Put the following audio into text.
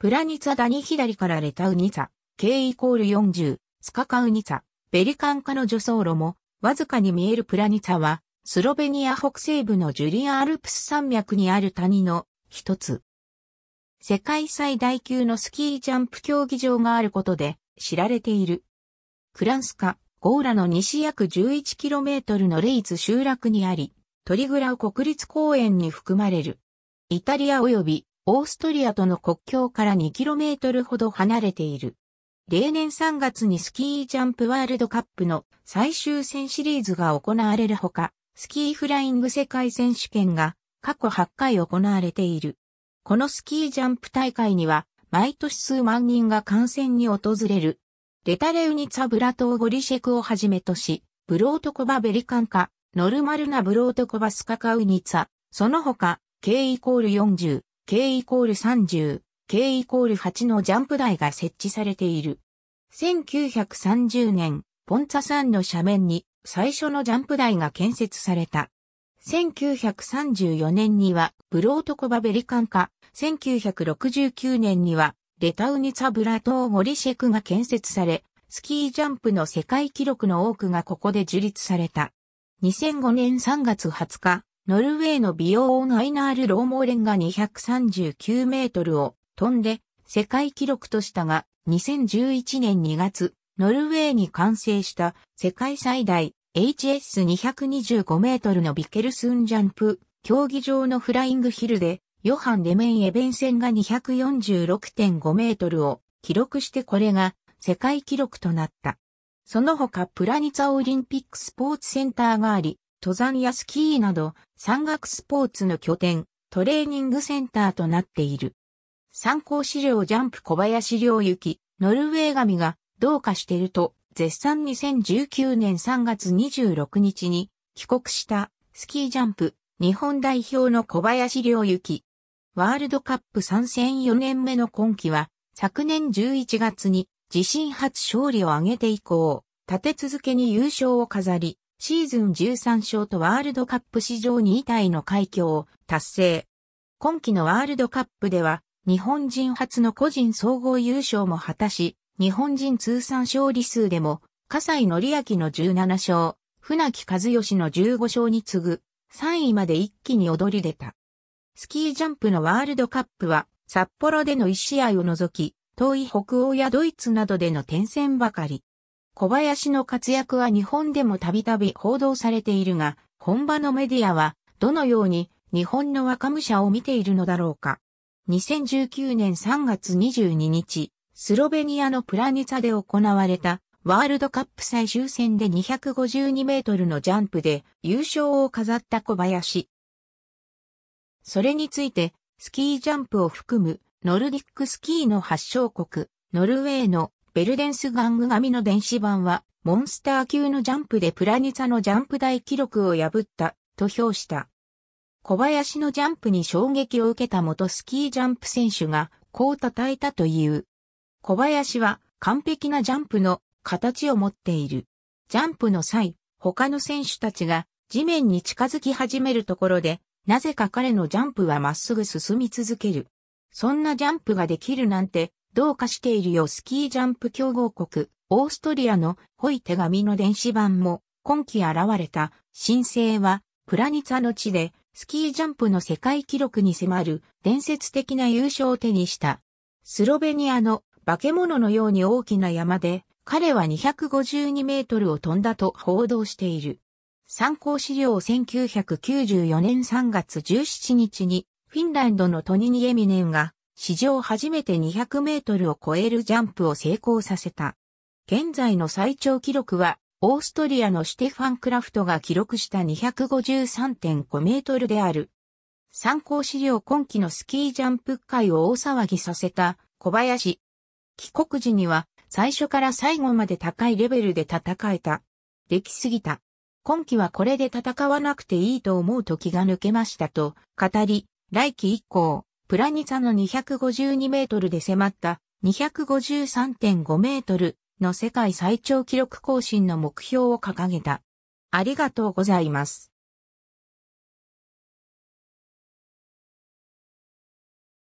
プラニツァダニ左からレタウニツァ、K イコール40、スカカウニツァ、ベリカンカの助走路も、わずかに見えるプラニツァは、スロベニア北西部のジュリアアルプス山脈にある谷の一つ。世界最大級のスキージャンプ競技場があることで知られている。クランスカ、ゴーラの西約 11km のレイツ集落にあり、トリグラウ国立公園に含まれる。イタリア及びオーストリアとの国境から 2km ほど離れている。例年3月にスキージャンプワールドカップの最終戦シリーズが行われるほか、スキーフライング世界選手権が過去8回行われている。このスキージャンプ大会には毎年数万人が観戦に訪れる。レタレウニツァブラトーゴリシェクをはじめとし、ブロートコバベリカンカ、ノルマルナブロートコバスカカウニツァ、その他、K イコール40、K イコール30、K イコール8のジャンプ台が設置されている。1930年、ポンツァ山の斜面に最初のジャンプ台が建設された。1934年にはブロートコバベリカンカ、1969年にはレタウニツァブラトーゴリシェクが建設され、スキージャンプの世界記録の多くがここで樹立された。2005年3月20日、ノルウェーの美容ーン・アイナール・ローモーレンが239メートルを飛んで世界記録としたが、2011年2月、ノルウェーに完成した世界最大 HS225 メートルのビケルスンジャンプ競技場のフライングヒルで、ヨハン・レメン・エベンセンが246.5メートルを記録してこれが世界記録となった。その他プラニツァオリンピックスポーツセンターがあり、登山やスキーなど山岳スポーツの拠点、トレーニングセンターとなっている。参考資料ジャンプ小林良行、ノルウェー神がどうかしてると、絶賛2019年3月26日に帰国したスキージャンプ日本代表の小林良行。ワールドカップ参戦4年目の今季は昨年11月に自身初勝利を挙げて以降、立て続けに優勝を飾り、シーズン13勝とワールドカップ史上2位体の快挙を達成。今季のワールドカップでは、日本人初の個人総合優勝も果たし、日本人通算勝利数でも、笠井則明の17勝、船木和義の15勝に次ぐ、3位まで一気に躍り出た。スキージャンプのワールドカップは、札幌での1試合を除き、遠い北欧やドイツなどでの転戦ばかり。小林の活躍は日本でもたびたび報道されているが、本場のメディアはどのように日本の若武者を見ているのだろうか。2019年3月22日、スロベニアのプラニツァで行われたワールドカップ最終戦で252メートルのジャンプで優勝を飾った小林。それについて、スキージャンプを含むノルディックスキーの発祥国、ノルウェーのベルデンス玩具紙の電子版は、モンスター級のジャンプでプラニツァのジャンプ大記録を破った、と評した。小林のジャンプに衝撃を受けた元スキージャンプ選手が、こう叩いたという。小林は、完璧なジャンプの形を持っている。ジャンプの際、他の選手たちが地面に近づき始めるところで、なぜか彼のジャンプはまっすぐ進み続ける。そんなジャンプができるなんて同化しているよスキージャンプ強豪国、オーストリアのホイ手紙の電子版も今季現れた新星はプラニツァの地でスキージャンプの世界記録に迫る伝説的な優勝を手にした。スロベニアの化け物のように大きな山で彼は252メートルを飛んだと報道している。参考資料1994年3月17日にフィンランドのトニニエミネンが史上初めて200メートルを超えるジャンプを成功させた。現在の最長記録は、オーストリアのシュテファン・クラフトが記録した253.5メートルである。参考資料今期のスキージャンプ界を大騒ぎさせた小林。帰国時には最初から最後まで高いレベルで戦えた。できすぎた。今期はこれで戦わなくていいと思う時が抜けましたと語り、来期以降、プラニツァの252メートルで迫った253.5メートルの世界最長記録更新の目標を掲げた。ありがとうございます。